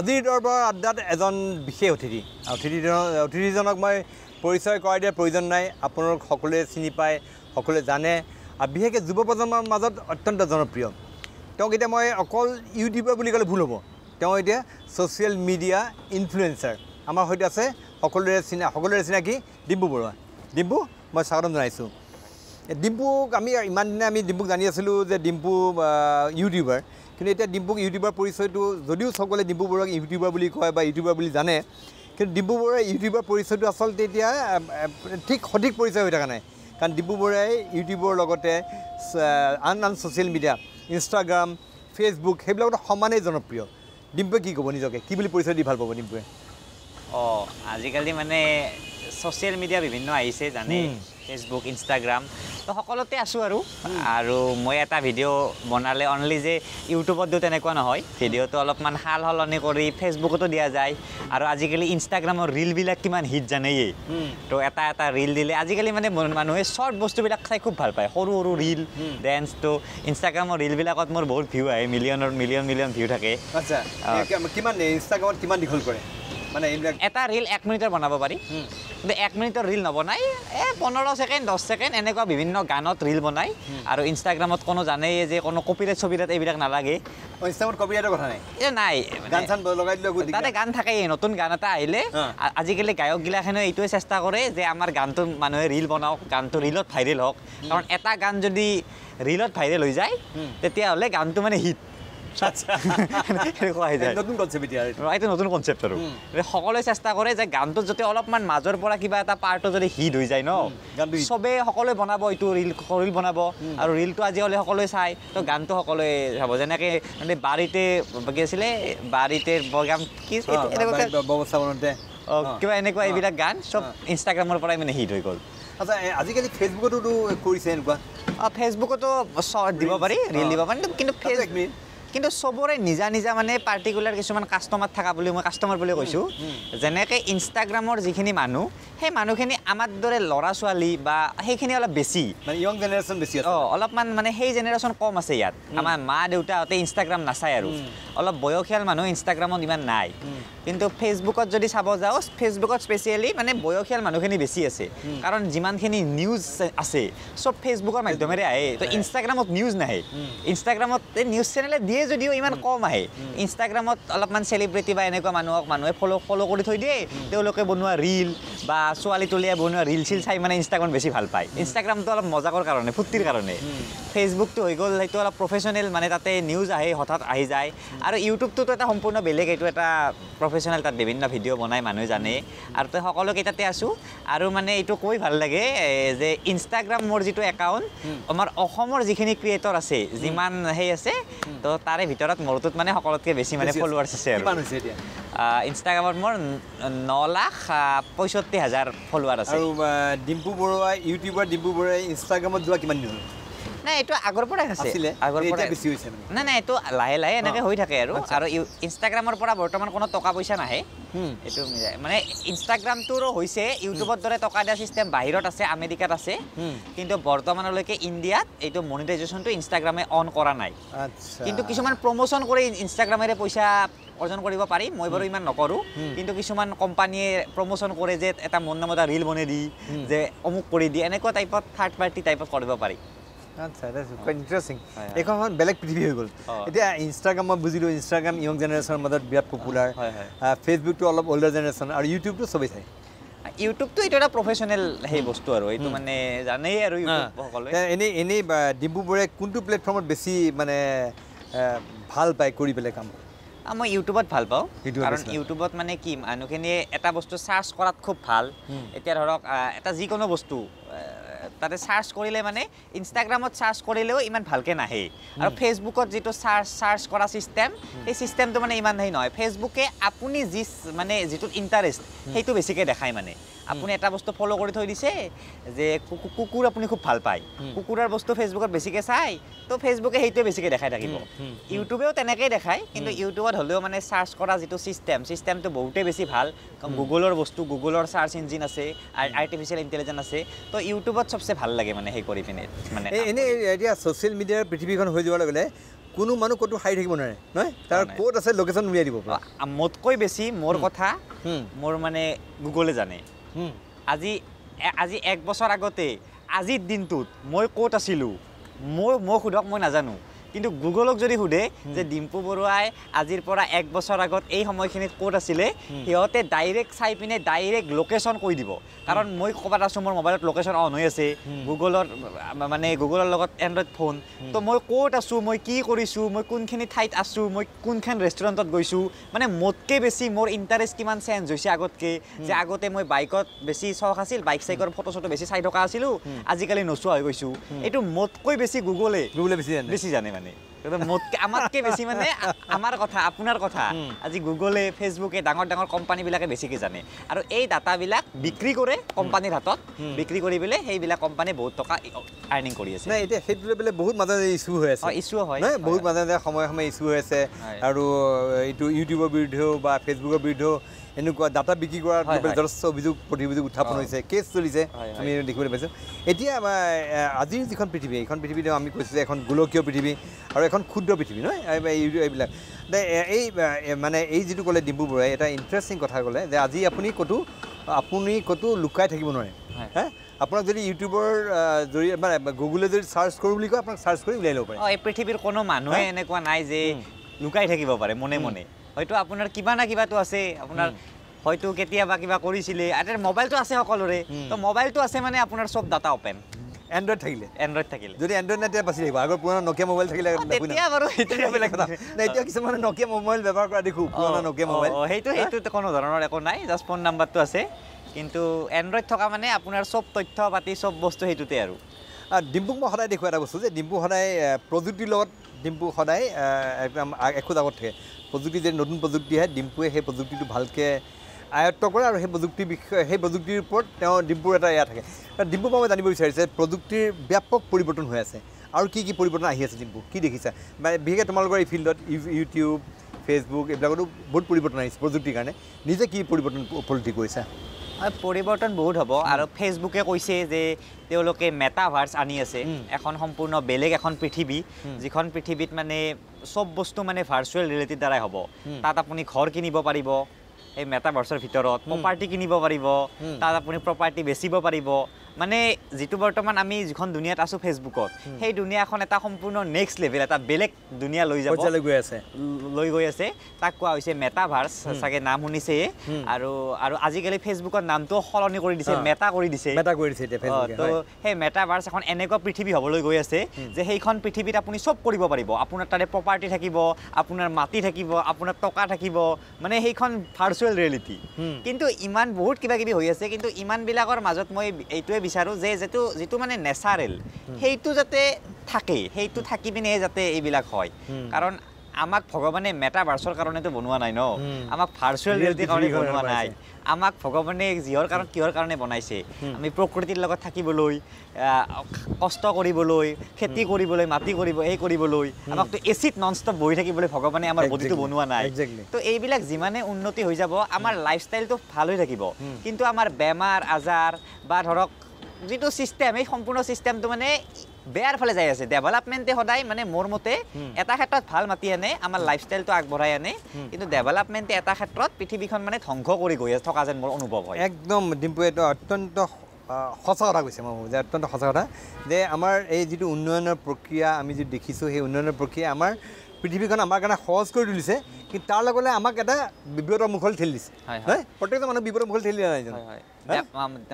আজিৰ দৰবাৰ আড্ডাত এজন বিশেষ অতিথি অতিথিজন অতিথিজনক মই পৰিচয় কৰাই দিয়াৰ প্ৰয়োজন নাই আপোনালোক সকলোৱে চিনি পায় সকলোৱে জানে আৰু বিশেষকৈ যুৱ প্ৰজন্মৰ মাজত অত্যন্ত জনপ্ৰিয় তেওঁক এতিয়া মই অকল ইউটিউবাৰ বুলি ক'লে ভুল হ'ব তেওঁ এতিয়া ছ'চিয়েল মিডিয়া ইনফ্লুৱেঞ্চাৰ আমাৰ সৈতে আছে সকলোৰে চিনা সকলোৰে চিনাকি ডিম্পু বৰুৱা ডিম্পু মই স্বাগতম জনাইছোঁ ডিম্পুক আমি ইমান দিনে আমি ডিম্পুক জানি আছিলোঁ যে ডিম্পু ইউটিউবাৰ কিন্তু এতিয়া ডিম্পুক ইউটিউবাৰ পৰিচয়টো যদিও সকলে ডিম্পু বৰুৱাক ইউটিউবাৰ বুলি কয় বা ইউটিউবাৰ বুলি জানে কিন্তু ডিম্পু বৰুৱাই ইউটিউবাৰ পৰিচয়টো আচলতে এতিয়া ঠিক সঠিক পৰিচয় হৈ থকা নাই কাৰণ ডিম্পু বৰুৱাই ইউটিউবৰ লগতে আন আন ছ'চিয়েল মিডিয়া ইনষ্টাগ্ৰাম ফেচবুক সেইবিলাকতো সমানেই জনপ্ৰিয় ডিম্পুৱে কি ক'ব নিজকে কি বুলি পৰিচয় দি ভাল পাব ডিম্পুৱে অঁ আজিকালি মানে ছচিয়েল মিডিয়া বিভিন্ন আহিছে জানে ফেচবুক ইনষ্টাগ্ৰাম তো সকলোতে আছোঁ আৰু আৰু মই এটা ভিডিঅ' বনালে অনলি যে ইউটিউবতো তেনেকুৱা নহয় ভিডিঅ'টো অলপমান সাল সলনি কৰি ফেচবুকতো দিয়া যায় আৰু আজিকালি ইনষ্টাগ্ৰামৰ ৰীলবিলাক কিমান হিট জানেই তো এটা এটা ৰীল দিলে আজিকালি মানে মানুহে শ্বৰ্ট বস্তুবিলাক খাই খুব ভাল পায় সৰু সৰু ৰীল ডেন্স তো ইনষ্টাগ্ৰামৰ ৰীলবিলাকত মোৰ বহুত ভিউ আহে মিলিয়নৰ মিলিয়ন মিলিয়ন ভিউ থাকে আচ্ছা কিমান ইনষ্টাগ্ৰামত কিমান দীঘল কৰে মানে এটা ৰীল এক মিনিটৰ বনাব পাৰি কিন্তু এক মিনিটৰ ৰীল নবনাই এ পোন্ধৰ ছেকেণ্ড দহ ছেকেণ্ড এনেকুৱা বিভিন্ন গানত ৰীল বনাই আৰু ইনষ্টাগ্ৰামত কোনো জানেই যে কোনো কপিৰেট ছবিৰেট এইবিলাক নালাগে তাতে গান থাকেই নতুন গান এটা আহিলে আজিকালি গায়কগিলাখনেও এইটোৱে চেষ্টা কৰে যে আমাৰ গানটো মানুহে ৰীল বনাওক গানটো ৰীলত ভাইৰেল হওক কাৰণ এটা গান যদি ৰীলত ভাইৰেল হৈ যায় তেতিয়াহ'লে গানটো মানে হিট Shots. এইটো নতুন কনচেপ্ট আৰু সকলোৱে চেষ্টা কৰে যে গানটো যদি অলপমান মাজৰ পৰা কিবা এটা পাৰ্টো যদি হিট হৈ যায় ন চবে সকলোৱে বনাব এইটো ৰীল ৰীল বনাব আৰু ৰীলটো আজি হ'লে সকলোৱে চাই তো গানটো সকলোৱে চাব যেনেকে মানে বাৰীতে কি আছিলে বাৰীতে প্ৰগ্ৰাম কি ব্যৱস্থাপনতে কিবা এনেকুৱা এইবিলাক গান চব ইনষ্টাগ্ৰামৰ পৰাই মানে হিট হৈ গ'ল আজিকালি ফেচবুকতো কৰিছে এনেকুৱা অঁ ফেচবুকতো দিব পাৰি ৰীল দিব পাৰি কিন্তু ফেচবুক কিন্তু চবৰে নিজা নিজা মানে পাৰ্টিকুলাৰ কিছুমান কাষ্টমাৰ থকা বুলি মই কাষ্টমাৰ বুলি কৈছোঁ যেনেকৈ ইনষ্টাগ্ৰামৰ যিখিনি মানুহ সেই মানুহখিনি আমাৰ দৰে ল'ৰা ছোৱালী বা সেইখিনি অলপ বেছি ইয়ং জেনেৰেশ্যন বেছি অঁ অলপমান মানে সেই জেনেৰেশ্যন কম আছে ইয়াত আমাৰ মা দেউতাহঁতে ইনষ্টাগ্ৰাম নাচায় আৰু অলপ বয়সীয়াল মানুহ ইনষ্টাগ্ৰামত ইমান নাই কিন্তু ফেচবুকত যদি চাব যাওঁ ফেচবুকত স্পেচিয়েলি মানে বয়সীয়াল মানুহখিনি বেছি আছে কাৰণ যিমানখিনি নিউজ আছে চব ফেচবুকৰ মাধ্যমেৰে আহে তো ইনষ্টাগ্ৰামত নিউজ নাহে ইনষ্টাগ্ৰামত এই নিউজ চেনেলে দিয়ে যদিও ইমান কম আহে ইনষ্টাগ্ৰামত অলপমান চেলিব্ৰিটি বা এনেকুৱা মানুহক মানুহে ফ'ল' ফ'ল' কৰি থৈ দিয়ে তেওঁলোকে বনোৱা ৰীল বা ছোৱালী তলিয়াই বনোৱা ৰীল চিল চাই মানে ইনষ্টাগ্ৰাম বেছি ভাল পায় ইনষ্টাগ্ৰামটো অলপ মজাকৰ কাৰণে ফূৰ্তিৰ কাৰণে ফেচবুকটো হৈ গ'ল সেইটো অলপ প্ৰফেচনেল মানে তাতে নিউজ আহে হঠাৎ আহি যায় আৰু ইউটিউবটোতো এটা সম্পূৰ্ণ বেলেগ এইটো এটা প্ৰফেশ্যনেল তাত বিভিন্ন ভিডিঅ' বনাই মানুহে জানে আৰু তই সকলোকে তাতে আছোঁ আৰু মানে এইটো কৈ ভাল লাগে যে ইনষ্টাগ্ৰাম মোৰ যিটো একাউণ্ট আমাৰ অসমৰ যিখিনি ক্ৰিয়েটৰ আছে যিমান সেই আছে তো তাৰে ভিতৰত মোৰটোত মানে সকলোতকৈ বেছি মানে ফলোৱাৰ্ছ আছে আৰু ইনষ্টাগ্ৰামত মোৰ ন লাখ পঁয়ষষ্ঠি হাজাৰ ফলোৱাৰ আছে ডিম্পু বৰুৱা ইউটিউবাৰ ডিম্পু বৰুৱাই ইনষ্টাগ্ৰামত যোৱা কিমান দিন নাই এইটো আগৰ পৰাই আছে আগৰ পৰা বেছি হৈছে নাই নাই এইটো লাহে লাহে এনেকৈ হৈ থাকে আৰু আৰু ইনষ্টাগ্ৰামৰ পৰা বৰ্তমান কোনো টকা পইচা নাহে এইটো মানে ইনষ্টাগ্ৰামটোৰো হৈছে ইউটিউবৰ দৰে টকা দিয়া ছিষ্টেম বাহিৰত আছে আমেৰিকাত আছে কিন্তু বৰ্তমানলৈকে ইণ্ডিয়াত এইটো মনিটাইজেশ্যনটো ইনষ্টাগ্ৰামে অন কৰা নাই কিন্তু কিছুমান প্ৰমোচন কৰি ইনষ্টাগ্ৰামেৰে পইচা অৰ্জন কৰিব পাৰি মই বাৰু ইমান নকৰোঁ কিন্তু কিছুমান কোম্পানীয়ে প্ৰমোচন কৰে যে এটা মন নাম এটা বনাই দি যে অমুক কৰি দি এনেকুৱা টাইপত থাৰ্ড পাৰ্টি টাইপত কৰিব পাৰি আচ্ছা দ্যাটস কুইন ইন্টারেস্টিং এখন হল ব্ল্যাক পৃথিবী হৈ গল এটা ইনস্টাগ্রাম মই বুজিলো ইনস্টাগ্রাম ইয়ং জেনাৰেশনৰ মাজত বিৰাট পপুলাৰ হয় হয় ফেসবুক টু অলপ ওল্ডাৰ জেনাৰেশন আৰু ইউটিউব টু সবাই চাই ইউটিউব টু এটা প্ৰফেচনেল হেই বস্তু আৰু এটো মানে জানেই আৰু ইউটিউব সকলে এনে এনে ডিম্বু বৰে কোনটো প্ল্যাটফৰ্মত বেছি মানে ভাল পাই কৰি পেলে কাম মই ইউটিউবত ভাল পাওঁ কাৰণ ইউটিউবত মানে কি মানুহখিনিয়ে এটা বস্তু চাৰ্চ কৰাত খুব ভাল এতিয়া ধৰক এটা যিকোনো বস্তু তাতে চাৰ্চ কৰিলে মানে ইনষ্টাগ্ৰামত চাৰ্চ কৰিলেও ইমান ভালকৈ নাহে আৰু ফেচবুকত যিটো চাৰ্চ চাৰ্চ কৰা ছিষ্টেম সেই ছিষ্টেমটো মানে ইমান হেৰি নহয় ফেচবুকে আপুনি যি মানে যিটো ইণ্টাৰেষ্ট সেইটো বেছিকৈ দেখায় মানে আপুনি এটা বস্তু ফলো কৰি থৈ দিছে যে কুকুৰ আপুনি খুব ভাল পায় কুকুৰাৰ বস্তু ফেচবুকত বেছিকৈ চাই তো ফেচবুকে সেইটোৱে বেছিকৈ দেখাই থাকিব ইউটিউবেও তেনেকেই দেখায় কিন্তু ইউটিউবত হ'লেও মানে চাৰ্চ কৰা যিটো ছিষ্টেম ছিষ্টেমটো বহুতেই বেছি ভাল গুগলৰ বস্তু গুগলৰ চাৰ্চ ইঞ্জিন আছে আৰ্টিফিচিয়েল ইণ্টেলিজেন্স আছে তো ইউটিউবত চবচে ভাল লাগে মানে সেই কৰি পিনে মানে এনেই এতিয়া ছ'চিয়েল মিডিয়াৰ পৃথিৱীখন হৈ যোৱাৰ লগে লগে কোনো মানুহ ক'তো সাৰি থাকিব নোৱাৰে নহয় তাৰ ক'ত আছে লোকেশ্যন উলিয়াই দিব মোতকৈ বেছি মোৰ কথা মোৰ মানে গুগলে জানে আজি আজি এক বছৰ আগতে আজিৰ দিনটোত মই ক'ত আছিলোঁ মই মই সোধক মই নাজানো কিন্তু গুগলক যদি সোধে যে ডিম্পু বৰুৱাই আজিৰ পৰা এক বছৰ আগত এই সময়খিনিত ক'ত আছিলে সিহঁতে ডাইৰেক্ট চাই পিনে ডাইৰেক্ট লোকেশ্যন কৈ দিব কাৰণ মই ক'ৰবাত আছোঁ মোৰ মোবাইলত লোকেশ্যন অন হৈ আছে গুগলৰ মানে গুগলৰ লগত এণ্ড্ৰইড ফোন ত' মই ক'ত আছোঁ মই কি কৰিছোঁ মই কোনখিনি ঠাইত আছোঁ মই কোনখন ৰেষ্টুৰেণ্টত গৈছোঁ মানে মোতকৈ বেছি মোৰ ইণ্টাৰেষ্ট কিমান চেঞ্জ হৈছে আগতকৈ যে আগতে মই বাইকত বেছি চখ আছিল বাইক চাইকৰ ফটো চটো বেছি চাই থকা আছিলোঁ আজিকালি নোচোৱা হৈ গৈছোঁ এইটো মোতকৈ বেছি গুগলে গুগলে বেছি জানে বেছি জানে মানে money মোতকৈ আমাতকৈ বেছি মানে আমাৰ কথা আপোনাৰ কথা আজি গুগলে ফেচবুকে ডাঙৰ ডাঙৰ কোম্পানীবিলাকে বেছিকৈ জানে আৰু এই ডাটাবিলাক বিক্ৰী কৰে কোম্পানীৰ হাতত বিক্ৰী কৰি পেলাই সেইবিলাক কোম্পানীয়ে বহুত টকা আৰ্নিং কৰি আছে নাই এতিয়া সেইটোৰ বোলে বহুত মাজতে ইছ্যু হৈ আছে ইছ্যু হয় নাই বহুত মাজতে সময়ে সময়ে ইছ্যু হৈ আছে আৰু এইটো ইউটিউবৰ বিৰুদ্ধেও বা ফেচবুকৰ বিৰুদ্ধেও এনেকুৱা ডাটা বিক্ৰী কৰাৰ যথেষ্ট অভিযোগ প্ৰতিভিযোগ উত্থাপন হৈছে কেছ চলিছে আমি দেখিবলৈ পাইছোঁ এতিয়া আজিৰ যিখন পৃথিৱী এইখন পৃথিৱীত আমি কৈছোঁ যে এখন গোলকীয় পৃথিৱী আৰু এখন এখন ক্ষুদ্ৰ পৃথিৱী নহয় এইবিলাক এই মানে এই যিটো ক'লে ডিম্পু বৰুৱাই এটা ইণ্টাৰেষ্টিং কথা ক'লে যে আজি আপুনি ক'তো আপুনি ক'তো লুকাই থাকিব নোৱাৰে আপোনাক যদি ইউটিউবৰ জৰিয়তে মানে গুগলে যদি চাৰ্চ কৰোঁ বুলি কয় আপোনাক চাৰ্চ কৰি উলিয়াই ল'ব পাৰে অঁ এই পৃথিৱীৰ কোনো মানুহে এনেকুৱা নাই যে লুকাই থাকিব পাৰে মনে মনে হয়তো আপোনাৰ কিবা না কিবাটো আছে আপোনাৰ হয়তো কেতিয়াবা কিবা কৰিছিলে আৰু মোবাইলটো আছে সকলোৰে তো মোবাইলটো আছে মানে আপোনাৰ চব ডাটা অপেন এণ্ড্ৰইড থাকিলে এণ্ড্ৰইড থাকিলে যদি এণ্ড্ৰইড নাই তেতিয়া বাচি থাকিব আগৰ পুৰণা নকিয়া মোবাইল থাকিলে এতিয়া বাৰু এতিয়া বেলেগ কথা নাই এতিয়া কিছুমানে নকিয়া মোবাইল ব্যৱহাৰ কৰা দেখোঁ পুৰণা নকিয়া মোবাইল সেইটো সেইটো কোনো ধৰণৰ একো নাই জাষ্ট ফোন নাম্বাৰটো আছে কিন্তু এণ্ড্ৰইড থকা মানে আপোনাৰ চব তথ্য পাতি চব বস্তু সেইটোতে আৰু ডিম্পুক মই সদায় দেখোঁ এটা বস্তু যে ডিম্পু সদায় প্ৰযুক্তিৰ লগত ডিম্পু সদায় একদম এখোজ আগত থাকে প্ৰযুক্তি যদি নতুন প্ৰযুক্তি হয় ডিম্পুৱে সেই প্ৰযুক্তিটো ভালকৈ আয়ত্ব কৰে আৰু সেই প্ৰযুক্তি বিষয়ে সেই প্ৰযুক্তিৰ ওপৰত তেওঁ ডিম্পুৰ এটা ইয়াত থাকে ডিম্পুৰ পৰা মই জানিব বিচাৰিছে প্ৰযুক্তিৰ ব্যাপক পৰিৱৰ্তন হৈ আছে আৰু কি কি পৰিৱৰ্তন আহি আছে ডিম্পু কি দেখিছা বা বিশেষকৈ তোমালোকৰ এই ফিল্ডত ইউটিউব ফেচবুক এইবিলাকতো বহুত পৰিৱৰ্তন আহিছে প্ৰযুক্তিৰ কাৰণে নিজে কি পৰিৱৰ্তন উপলব্ধি কৰিছা পৰিৱৰ্তন বহুত হ'ব আৰু ফেচবুকে কৈছে যে তেওঁলোকে মেটাভাৰ্ছ আনি আছে এখন সম্পূৰ্ণ বেলেগ এখন পৃথিৱী যিখন পৃথিৱীত মানে চব বস্তু মানে ভাৰ্চুৱেল ৰিয়েলিটিৰ দ্বাৰাই হ'ব তাত আপুনি ঘৰ কিনিব পাৰিব এই মেটা মেটাভাৰ্চৰ ভিতৰত প্ৰপাৰ্টি কিনিব পাৰিব তাত আপুনি প্ৰপাৰ্টি বেচিব পাৰিব মানে যিটো বৰ্তমান আমি যিখন দুনিয়াত আছোঁ ফেচবুকত সেই দুনিয়াখন এটা সম্পূৰ্ণ নেক্সট লেভেল এটা বেলেগ দুনিয়া লৈ যাবলৈ গৈ আছে লৈ গৈ আছে তাক কোৱা হৈছে মেটাভাৰ্ছ চাগে নাম শুনিছেই আৰু আৰু আজিকালি ফেচবুকৰ নামটোও সলনি কৰি দিছে মেটা কৰি দিছে মেটা কৰি দিছে তো সেই মেটাভাৰ্ছ এখন এনেকুৱা পৃথিৱী হ'বলৈ গৈ আছে যে সেইখন পৃথিৱীত আপুনি চব কৰিব পাৰিব আপোনাৰ তাৰে প্ৰপাৰ্টি থাকিব আপোনাৰ মাটি থাকিব আপোনাৰ টকা থাকিব মানে সেইখন ভাৰ্চুৱেল ৰিয়েলিটি কিন্তু ইমান বহুত কিবা কিবি হৈ আছে কিন্তু ইমানবিলাকৰ মাজত মই এইটোৱে বিচাৰোঁ যে যিটো যিটো মানে নেচাৰেল সেইটো যাতে থাকে সেইটো থাকি পিনেহে যাতে এইবিলাক হয় কাৰণ আমাক ভগৱানে মেটাভাৰ্চৰ কাৰণেতো বনোৱা নাই ন আমাক ভাৰ্চুৱেল ৰিয়েলিটিৰ কাৰণে বনোৱা নাই আমাক ভগৱানে যিহৰ কাৰণে কিহৰ কাৰণে বনাইছে আমি প্ৰকৃতিৰ লগত থাকিবলৈ কষ্ট কৰিবলৈ খেতি কৰিবলৈ মাটি কৰিব এই কৰিবলৈ আমাকতো এ চিত নন ষ্টপ বহি থাকিবলৈ ভগৱানে আমাৰ বডিটো বনোৱা নাই তো এইবিলাক যিমানে উন্নতি হৈ যাব আমাৰ লাইফষ্টাইলটো ভাল হৈ থাকিব কিন্তু আমাৰ বেমাৰ আজাৰ বা ধৰক যিটো চিষ্টেম সেই সম্পূৰ্ণ চিষ্টেমটো মানে বেয়াৰ ফালে যাই আছে ডেভেলপমেণ্টে সদায় মানে মোৰ মতে এটা ক্ষেত্ৰত ভাল মাতি আনে আমাৰ লাইফষ্টাইলটো আগবঢ়াই আনে কিন্তু ডেভেলপমেণ্টে এটা ক্ষেত্ৰত পৃথিৱীখন মানে ধ্বংস কৰি গৈ আছে থকা যেন মোৰ অনুভৱ হয় একদম ডিম্পু এইটো অত্যন্ত সঁচা কথা কৈছে মই ভাবোঁ যে অত্যন্ত সঁচা কথা যে আমাৰ এই যিটো উন্নয়নৰ প্ৰক্ৰিয়া আমি যিটো দেখিছোঁ সেই উন্নয়নৰ প্ৰক্ৰিয়া আমাৰ পৃথিৱীখন আমাৰ কাৰণে সহজ কৰি তুলিছে কিন্তু তাৰ লগতে আমাক এটা বিপদৰ মুখলৈ ঠেলি দিছে প্ৰত্যেকজন মানুহ বিপদৰ মুখলৈ ঠেলি নাই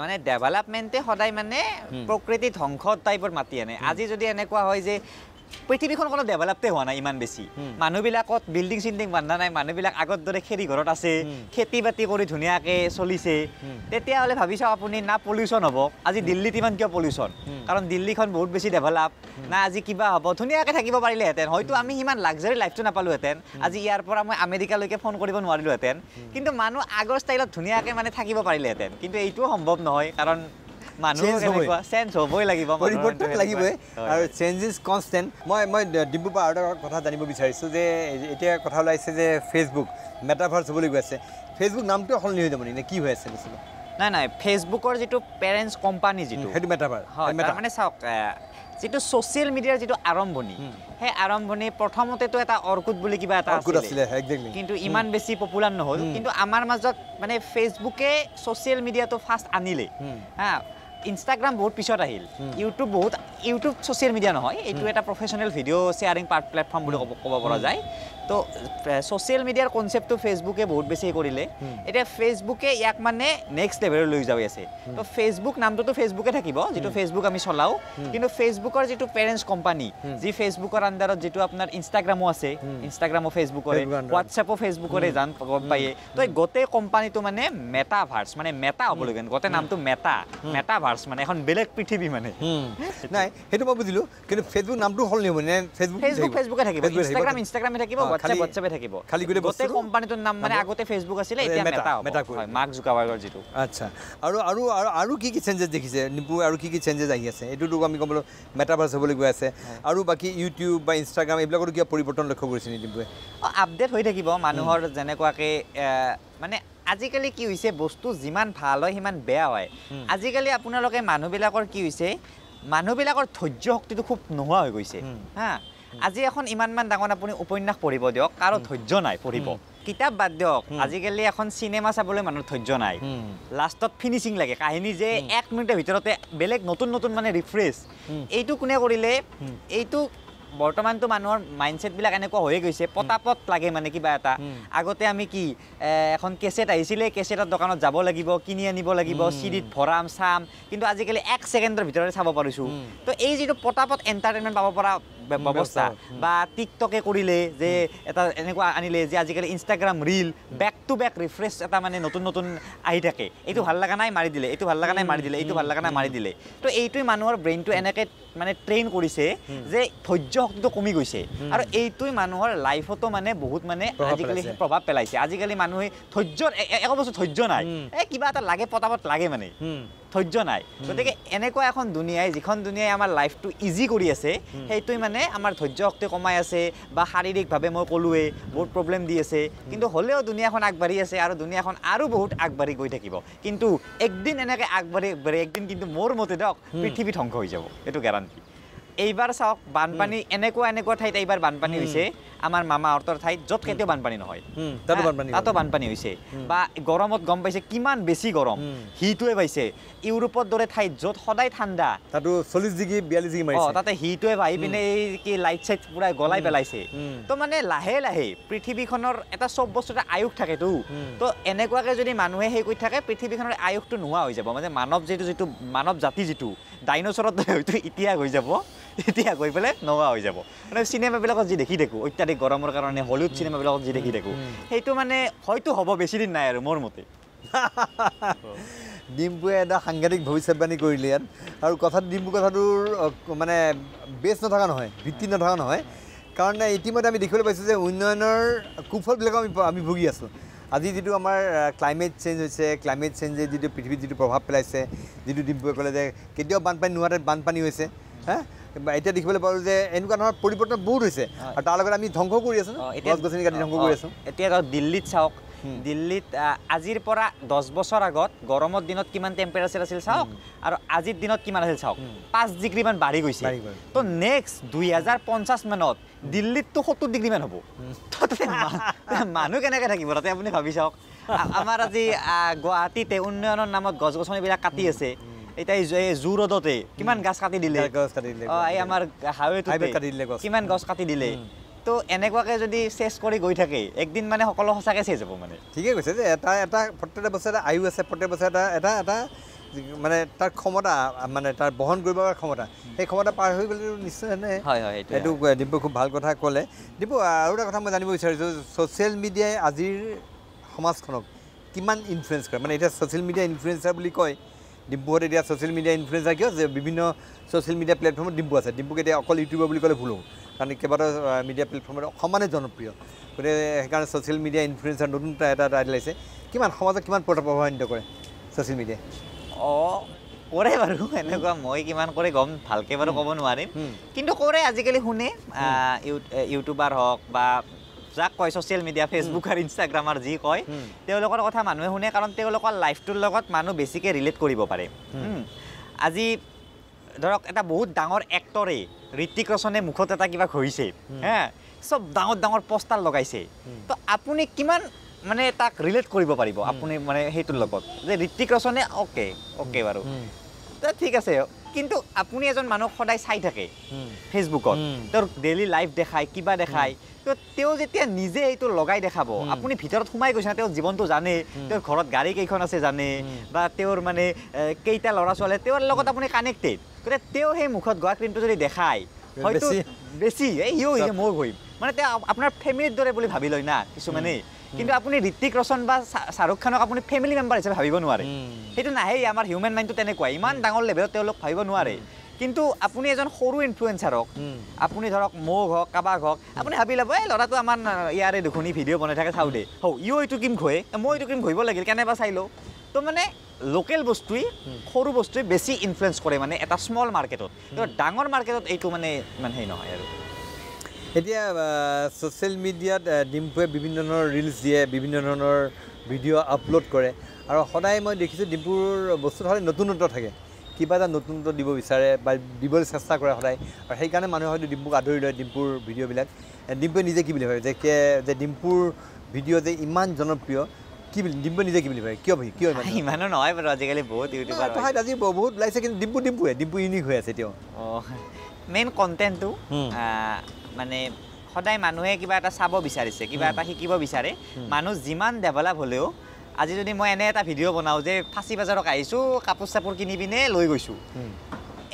মানে ডেভেলপমেণ্টে সদায় মানে প্ৰকৃতি ধ্বংস টাইপত মাতি আনে আজি যদি এনেকুৱা হয় যে পৃথিৱীখন কোনো ডেভেলপে হোৱা নাই ইমান বেছি মানুহবিলাকত বিল্ডিং চিল্ডিং বান্ধা নাই মানুহবিলাক আগৰ দৰে খেৰি ঘৰত আছে খেতি বাতি কৰি ধুনীয়াকে চলিছে তেতিয়াহ'লে ভাবি চাওক আপুনি না পলিউচন হ'ব আজি দিল্লীত ইমান কিয় পলিউচন কাৰণ দিল্লীখন বহুত বেছি ডেভেলপ না আজি কিবা হ'ব ধুনীয়াকে থাকিব পাৰিলেহেঁতেন হয়তো আমি সিমান লাগজাৰী লাইফটো নাপালোহেঁতেন আজি ইয়াৰ পৰা মই আমেৰিকালৈকে ফোন কৰিব নোৱাৰিলোহেঁতেন কিন্তু মানুহ আগৰ ষ্টাইলত ধুনীয়াকে মানে থাকিব পাৰিলেহেঁতেন কিন্তু এইটোও সম্ভৱ নহয় কাৰণ পৰিৱৰ্তন লাগিবই আৰু চেঞ্জ ইজ কনষ্টেণ্ট মই মই ডিম্পুৰ পৰা আৰু এটা কথা জানিব বিচাৰিছোঁ যে এতিয়া কথা ওলাইছে যে ফেচবুক মেটাভাৰ্চ হ'বলৈ গৈ আছে ফেচবুক নামটোৱে সলনি হৈ যাব নেকি নে কি হৈ আছে নাই নাই ফেচবুকৰ যিটো পেৰেণ্টছ কোম্পানী যিটো সেইটো মেটাভাৰ হয় মানে চাওক যিটো ছ'চিয়েল মিডিয়াৰ যিটো আৰম্ভণি সেই আৰম্ভণি প্ৰথমতেতো এটা অৰ্কুট বুলি কিবা এটা আছিলে কিন্তু ইমান বেছি পপুলাৰ নহ'ল কিন্তু আমাৰ মাজত মানে ফেচবুকে ছ'চিয়েল মিডিয়াটো ফাৰ্ষ্ট আনিলে হা ইনষ্টাগ্ৰাম বহুত পিছত আহিল ইউটিউব বহুত ইউটিউব ছ'চিয়েল মিডিয়া নহয় এইটো এটা প্ৰফেচনেল ভিডিঅ' শ্বেয়াৰিং প্লেটফৰ্ম বুলি ক'ব ক'ব পৰা যায় তো ছ'চিয়েল মিডিয়াৰ কনচেপ্টটো ফেচবুকে বহুত বেছি কৰিলে এতিয়া ফেচবুকে ইয়াক মানে নেক্সট লেভেললৈ লৈ যাবই আছে তো ফেচবুক নামটোতো ফেচবুকে থাকিব যিটো ফেচবুক আমি চলাওঁ কিন্তু ফেচবুকৰ যিটো পেৰেণ্টছ কোম্পানী যি ফেচবুকৰ আণ্ডাৰত যিটো আপোনাৰ ইনষ্টাগ্ৰামো আছে ইনষ্টাগ্ৰামো ফেচবুকৰে হোৱাটছএপো ফেচবুকৰে জান গম পায়ে তো এই গোটেই কোম্পানীটো মানে মেটা মেটাভাৰ্ছ মানে মেটা হ'বলগীয়া গোটেই নামটো মেটা মেটা মেটাভাৰ্ছ মানে এখন বেলেগ পৃথিৱী মানে নাই সেইটো মই বুজিলোঁ কিন্তু ফেচবুক নামটো হ'ল হ'ব ফেচবুক ফেচবুকে থাকিব ইনষ্টাগ্ৰাম ইনষ্টাগ্ৰামে থাকিব খালি WhatsApp থাকিব খালি গলে বস্তু গতে কোম্পানিটোৰ আপডেট হৈ থাকিব মানুহৰ যেনেকুৱাকে মানে আজিকালি কি হৈছে বস্তু যিমান ভাল হয় সিমান বেয়া হয় আজিকালি আপোনালোকে মানুহবিলাকৰ কি হৈছে মানুহবিলাকৰ ধৈৰ্য শক্তিটো খুব নোহোৱা হৈ গৈছে হা আজি এখন ইমানমান ডাঙৰ আপুনি উপন্যাস পঢ়িব দিয়ক কাৰো ধৈৰ্য নাই পঢ়িব কিতাপ বাদ দিয়ক আজিকালি এখন চিনেমা চাবলৈ মানুহৰ ধৈৰ্য নাই লাষ্টত ফিনিচিং লাগে কাহিনী যে এক মিনিটৰ ভিতৰতে বেলেগ নতুন নতুন মানে ৰিফ্ৰেছ এইটো কোনে কৰিলে এইটো বৰ্তমানটো মানুহৰ মাইণ্ডছেটবিলাক এনেকুৱা হৈয়ে গৈছে পতাপত লাগে মানে কিবা এটা আগতে আমি কি এখন কেছেট আহিছিলে কেছেটৰ দোকানত যাব লাগিব কিনি আনিব লাগিব চিৰিত ভৰাম চাম কিন্তু আজিকালি এক ছেকেণ্ডৰ ভিতৰতে চাব পাৰিছোঁ তো এই যিটো পতাপত এণ্টাৰটেইনমেণ্ট পাব পৰা ব্যৱস্থা বা টিকটকে কৰিলে যে এটা এনেকুৱা আনিলে যে আজিকালি Instagram reel back to back refresh এটা মানে নতুন নতুন আহি থাকে এইটো ভাল লগা নাই মাৰি দিলে এইটো ভাল লগা নাই মাৰি দিলে এইটো ভাল লগা নাই মাৰি দিলে তো এইটোৱে মানুহৰ ব্ৰেইনটো এনেকৈ মানে ট্ৰেইন কৰিছে যে ধৈৰ্য শক্তিটো কমি গৈছে আৰু এইটোৱে মানুহৰ লাইফতো মানে বহুত মানে আজিকালি প্ৰভাৱ পেলাইছে আজিকালি মানুহে ধৈৰ্য একো বস্তু ধৈৰ্য নাই এই কিবা এটা লাগে পতাপত লাগে মানে ধৈৰ্য নাই গতিকে এনেকুৱা এখন দুনিয়াই যিখন দুনিয়াই আমাৰ লাইফটো ইজি কৰি আছে সেইটোৱে মানে আমাৰ ধৈৰ্য শক্তি কমাই আছে বা শাৰীৰিকভাৱে মই ক'লোৱেই বহুত প্ৰব্লেম দি আছে কিন্তু হ'লেও দুনিয়াখন আগবাঢ়ি আছে আৰু দুনিয়াখন আৰু বহুত আগবাঢ়ি গৈ থাকিব কিন্তু একদিন এনেকৈ আগবাঢ়ি আগবাঢ়ি একদিন কিন্তু মোৰ মতে দিয়ক পৃথিৱী ধ্বংস হৈ যাব এইটো গেৰাণ্টি এইবাৰ চাওক বানপানী এনেকুৱা এনেকুৱা ঠাইত এইবাৰ বানপানী হৈছে আমাৰ মামাহঁতৰ ঠাইত য'ত কেতিয়াও বানপানী নহয় তাতো বানপানী হৈছে বা গৰমত গম পাইছে কিমান বেছি গৰম হিটোৱে পাইছে ইউৰোপৰ দৰে ঠাইত য'ত সদায় ঠাণ্ডা তাতো চল্লিছ ডিগ্ৰী বিয়াল্লিছ ডিগ্ৰী অঁ তাতে হিটোৱে পাই পিনে এই কি লাইট চাইট পূৰা গলাই পেলাইছে তো মানে লাহে লাহে পৃথিৱীখনৰ এটা চব বস্তুতে আয়ুস থাকেতো তো এনেকুৱাকৈ যদি মানুহে সেই কৰি থাকে পৃথিৱীখনৰ আয়ুসটো নোহোৱা হৈ যাব মানে মানৱ যিটো যিটো মানৱ জাতি যিটো ডাইনচৰত হয়তো ইতিহাস হৈ যাব এতিয়া গৈ পেলাই নগাঁও হৈ যাব মানে চিনেমাবিলাকত যি দেখি দেখোঁ অত্যাধিক গৰমৰ কাৰণে হলিউড চিনেমাবিলাকত যি দেখি দেখোঁ সেইটো মানে হয়তো হ'ব বেছি দিন নাই আৰু মোৰ মতে ডিম্পুৱে এটা সাংঘাতিক ভৱিষ্যতবাণী কৰিলে ইয়াত আৰু কথা ডিম্পু কথাটোৰ মানে বেচ নথকা নহয় ভিত্তি নথকা নহয় কাৰণ ইতিমধ্যে আমি দেখিবলৈ পাইছোঁ যে উন্নয়নৰ কুফলবিলাকো আমি আমি ভুগি আছোঁ আজি যিটো আমাৰ ক্লাইমেট চেঞ্জ হৈছে ক্লাইমেট চেঞ্জে যিটো পৃথিৱীত যিটো প্ৰভাৱ পেলাইছে যিটো ডিম্পুৱে ক'লে যে কেতিয়াও বানপানী নোহোৱাতে বানপানী হৈছে হা এতিয়া দেখিবলৈ পালোঁ যে এনেকুৱা ধৰণৰ পৰিৱৰ্তন বহুত হৈছে আৰু তাৰ লগত আমি ধ্বংস কৰি আছোঁ গছ গছনি কাটি ধ্বংস কৰি আছোঁ এতিয়া ধৰক দিল্লীত চাওক দিল্লীত আজিৰ পৰা দহ বছৰ আগত গৰমৰ দিনত কিমান টেম্পেৰেচাৰ আছিল চাওক আৰু আজিৰ দিনত কিমান আছিল চাওক পাঁচ ডিগ্ৰীমান বাঢ়ি গৈছে তো নেক্সট দুই হাজাৰ পঞ্চাছ মানত দিল্লীততো সত্তৰ ডিগ্ৰীমান হ'ব মানুহ কেনেকৈ থাকিব তাতে আপুনি ভাবি চাওক আমাৰ আজি গুৱাহাটীতে উন্নয়নৰ নামত গছ গছনিবিলাক কাটি আছে এতিয়া জোৰ ৰদতে কিমান গাছ কাটি দিলে গছ কাটি দিলে অঁ এই আমাৰ হাইৱে কাটি দিলে কিমান গছ কাটি দিলে তো এনেকুৱাকৈ যদি চেছ কৰি গৈ থাকে একদিন মানে সকলো সঁচাকৈ চেছ হ'ব মানে ঠিকে কৈছে যে এটা এটা প্ৰত্যেক বছৰ এটা আয়ু আছে প্ৰত্যেক বছৰ এটা এটা এটা মানে তাৰ ক্ষমতা মানে তাৰ বহন কৰিবৰ ক্ষমতা সেই ক্ষমতা পাৰ হৈ গ'লে নিশ্চয় নে সেইটো দিব্য খুব ভাল কথা ক'লে দিব আৰু এটা কথা মই জানিব বিচাৰিছো ছ'চিয়েল মিডিয়াই আজিৰ সমাজখনক কিমান ইনফ্লুৱেঞ্চ কৰে মানে এতিয়া ছ'চিয়েল মিডিয়া ইনফ্লুৱেঞ্চাৰ বুলি কয় ডিম্পুহঁত এতিয়া ছ'চিয়েল মিডিয়া ইনফ্লুৱেঞ্চাৰ কিয় যে বিভিন্ন ছ'চিয়েল মিডিয়া প্লেটফৰ্মত ডিম্পু আছে ডিম্পুক এতিয়া অকল ইউটিউবাৰ বুলি ক'লে ভুলো কাৰণ কেইবাটাও মিডিয়া প্লেটফৰ্মত সমানে জনপ্ৰিয় গতিকে সেইকাৰণে ছ'চিয়েল মিডিয়া ইনফ্লুৱেঞ্চাৰ নতুন এটা এটা টাইটেল আহিছে কিমান সমাজত কিমান প্ৰভাৱান্বিত কৰে ছ'চিয়েল মিডিয়াই অঁ কৰে বাৰু এনেকুৱা মই কিমান কৰে গম ভালকৈ বাৰু ক'ব নোৱাৰিম কিন্তু কৰে আজিকালি শুনে ইউটিউবাৰ হওক বা যাক কয় ছ'চিয়েল মিডিয়া ফেচবুক আৰু ইনষ্টাগ্ৰাম আৰু যি কয় তেওঁলোকৰ কথা মানুহে শুনে কাৰণ তেওঁলোকৰ লাইফটোৰ লগত মানুহ বেছিকৈ ৰিলেট কৰিব পাৰে আজি ধৰক এটা বহুত ডাঙৰ এক্টৰে ঋতিক ৰোশনে মুখত এটা কিবা ঘঁহিছে হা চব ডাঙৰ ডাঙৰ পষ্টাৰ লগাইছে তো আপুনি কিমান মানে তাক ৰিলেট কৰিব পাৰিব আপুনি মানে সেইটোৰ লগত যে ঋত্বিক ৰোশনে অ'কে অ'কে বাৰু ঠিক আছে কিন্তু আপুনি এজন মানুহক সদায় চাই থাকে ফেচবুকত তেওঁৰ ডেইলি লাইফ দেখায় কিবা দেখায় তেওঁ যেতিয়া নিজে এইটো লগাই দেখাব আপুনি ভিতৰত সোমাই গৈছে তেওঁ জীৱনটো জানে তেওঁৰ ঘৰত গাড়ী কেইখন আছে জানে বা তেওঁৰ মানে কেইটা ল'ৰা ছোৱালী তেওঁৰ লগত আপুনি কানেক্টেড গতিকে তেওঁ সেই মুখত গোৱা ক্ৰীমটো যদি দেখাই হয়তো বেছি এই সিও মই ঘূৰিম মানে তেওঁ আপোনাৰ ফেমিলিৰ দৰে বুলি ভাবি লয় না কিছুমানেই কিন্তু আপুনি ঋতিক ৰচন বা শ্বাহৰুখ খানক আপুনি ফেমিলি মেম্বাৰ হিচাপে ভাবিব নোৱাৰে সেইটো নাহেই আমাৰ হিউমেন মাইণ্ডটো তেনেকুৱা ইমান ডাঙৰ লেভেলত তেওঁলোক ভাবিব নোৱাৰে কিন্তু আপুনি এজন সৰু ইনফ্লুৱেঞ্চাৰ হওক আপুনি ধৰক মোক হওক কাবাক হওক আপুনি ভাবি ল'ব এই ল'ৰাটো আমাৰ ইয়াৰে দুখনি ভিডিঅ' বনাই থাকে চাওঁ দেই হওক ইও এইটো ক্ৰীম ঘঁহে মই এইটো ক্ৰীম ঘঁহিব লাগিল কেনেবা চাই লওঁ তো মানে লোকেল বস্তুৱেই সৰু বস্তুৱে বেছি ইনফ্লুৱেঞ্চ কৰে মানে এটা স্মল মাৰ্কেটত কিন্তু ডাঙৰ মাৰ্কেটত এইটো মানে মানে সেই নহয় আৰু এতিয়া ছ'চিয়েল মিডিয়াত ডিম্পুৱে বিভিন্ন ধৰণৰ ৰিলচ দিয়ে বিভিন্ন ধৰণৰ ভিডিঅ' আপলোড কৰে আৰু সদায় মই দেখিছোঁ ডিম্পুৰ বস্তু সদায় নতুনত্ব থাকে কিবা এটা নতুনত্ব দিব বিচাৰে বা দিবলৈ চেষ্টা কৰে সদায় আৰু সেইকাৰণে মানুহে হয়তো ডিম্পুক আদৰি লয় ডিম্পুৰ ভিডিঅ'বিলাক ডিম্পুৱে নিজে কি বুলি ভাবে যে কে যে ডিম্পুৰ ভিডিঅ' যে ইমান জনপ্ৰিয় কি বুলি ডিম্পুৱে নিজে কি বুলি ভাবে কিয় কিয় ইমানো নহয় বাৰু আজিকালি বহুত ইউটিউবাৰ হয় আজি বহুত ওলাইছে কিন্তু ডিম্পু ডিম্পুৱে ডিম্পু ইউনিক হৈ আছে তেওঁ মেইন কণ্টেণ্টটো মানে সদায় মানুহে কিবা এটা চাব বিচাৰিছে কিবা এটা শিকিব বিচাৰে মানুহ যিমান ডেভেলপ হ'লেও আজি যদি মই এনে এটা ভিডিঅ' বনাওঁ যে ফাঁচি বজাৰক আহিছোঁ কাপোৰ চাপোৰ কিনি পিনে লৈ গৈছোঁ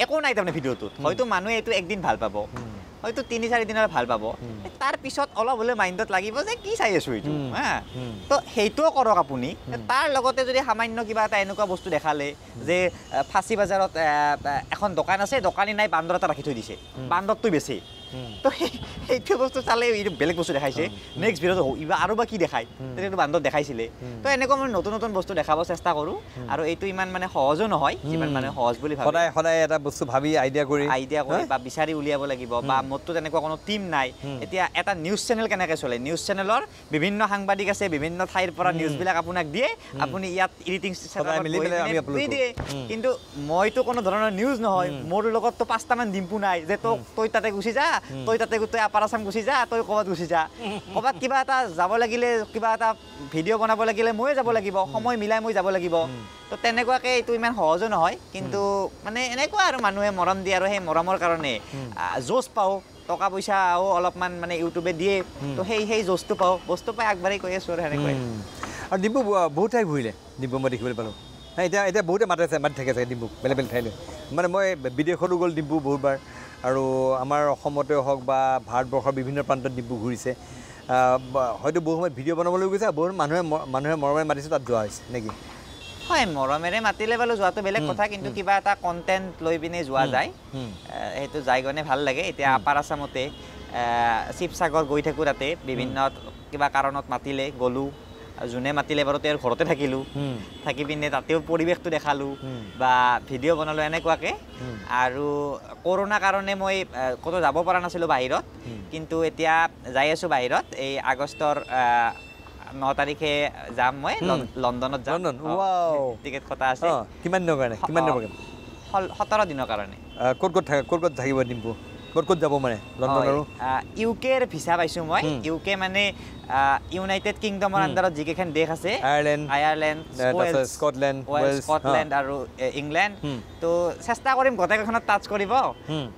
একো নাই তাৰমানে ভিডিঅ'টোত হয়তো মানুহে এইটো একদিন ভাল পাব হয়তো তিনি চাৰিদিনৰ ভাল পাব তাৰ পিছত অলপ হ'লেও মাইণ্ডত লাগিব যে কি চাই আছো এইটো হা তো সেইটোও কৰক আপুনি তাৰ লগতে যদি সামান্য কিবা এটা এনেকুৱা বস্তু দেখালে যে ফাঁচি বজাৰত এখন দোকান আছে দোকানী নাই বান্দৰ এটা ৰাখি থৈ দিছে বান্দৰটো বেছি তো সেইটো বস্তু চালে এইটো বেলেগ বস্তু দেখাইছে নেক্সট ভিডিঅ'ত হওক ইবা আৰু বা কি দেখায় তেতিয়াতো বান্ধৱ দেখাইছিলে তো এনেকুৱা মই নতুন নতুন বস্তু দেখাব চেষ্টা কৰোঁ আৰু এইটো ইমান মানে সহজো নহয় যিমান মানে সহজ বুলি ভাবোঁ সদায় সদায় এটা বস্তু ভাবি আইডিয়া কৰি আইডিয়া কৰি বা বিচাৰি উলিয়াব লাগিব বা মোৰতো তেনেকুৱা কোনো টীম নাই এতিয়া এটা নিউজ চেনেল কেনেকৈ চলে নিউজ চেনেলৰ বিভিন্ন সাংবাদিক আছে বিভিন্ন ঠাইৰ পৰা নিউজবিলাক আপোনাক দিয়ে আপুনি ইয়াত ইডিটিং দিয়ে কিন্তু মইতো কোনো ধৰণৰ নিউজ নহয় মোৰ লগততো পাঁচটামান ডিম্পু নাই যে তোক তই তাতে গুচি যা তই তাতে তই আপাৰ আচাম গুচি যা তই ক'ৰবাত গুচি যা ক'ৰবাত কিবা এটা যাব লাগিলে কিবা এটা ভিডিঅ' বনাব লাগিলে ময়ে যাব লাগিব সময় মিলাই মই যাব লাগিব তো তেনেকুৱাকৈ এইটো ইমান সহজো নহয় কিন্তু মানে এনেকুৱা আৰু মানুহে মৰম দিয়ে আৰু সেই মৰমৰ কাৰণে জোচ পাওঁ টকা পইচাও অলপমান মানে ইউটিউবে দিয়ে তো সেই সেই যুঁজটো পাওঁ বস্তু পাই আগবাঢ়ি কৈ আছোঁ আৰু সেনেকৈ আৰু ডিম্পু বহুত ঠাই ঘূৰিলে ডিম্পু মই দেখিবলৈ পালোঁ এতিয়া এতিয়া বহুতে আছে মাতি থাকে চাগে ডিম্পুক বেলেগ বেলেগ ঠাইলৈ মানে মই বিদেশতো গ'ল ডিম্পু বহুতবাৰ আৰু আমাৰ অসমতে হওক বা ভাৰতবৰ্ষৰ বিভিন্ন প্ৰান্তত ডিব্ৰু ঘূৰিছে হয়তো বহু সময়ত ভিডিঅ' বনাবলৈ গৈছে বহুত মানুহে মানুহে মৰমেৰে মাতিছে তাত যোৱা হৈছে নেকি হয় মৰমেৰে মাতিলে বাৰু যোৱাটো বেলেগ কথা কিন্তু কিবা এটা কণ্টেণ্ট লৈ পিনে যোৱা যায় সেইটো যাই গ'লে ভাল লাগে এতিয়া আপাৰ আছামতে শিৱসাগৰ গৈ থাকোঁ তাতে বিভিন্ন কিবা কাৰণত মাতিলে গ'লোঁ যোনে মাতিলে বাৰু তেওঁৰ ঘৰতে থাকিলোঁ থাকি পিনে তাতেও পৰিৱেশটো দেখালোঁ বা ভিডিঅ' বনালোঁ এনেকুৱাকৈ আৰু কৰোণাৰ কাৰণে মই ক'তো যাব পৰা নাছিলোঁ বাহিৰত কিন্তু এতিয়া যাই আছোঁ বাহিৰত এই আগষ্টৰ ন তাৰিখে যাম মই লণ্ডনত যাম টিকেট কটা আছে কিমান দিনৰ কাৰণে ক'ত ক'ত ক'ত ক'ত থাকিব ডিম্পু কত যাব মানে লণ্ডনৰ ইউ কেৰ ভিছা পাইছোঁ মই ইউ কে মানে ইউনাইটেড কিংডমৰ আণ্ডাৰত যিকেইখন দেশ আছে আয়াৰলেণ্ড আয়াৰলেণ্ড স্কটলেণ্ড স্কটলেণ্ড আৰু ইংলেণ্ড তো চেষ্টা কৰিম গোটেইকেইখনত টাচ কৰিব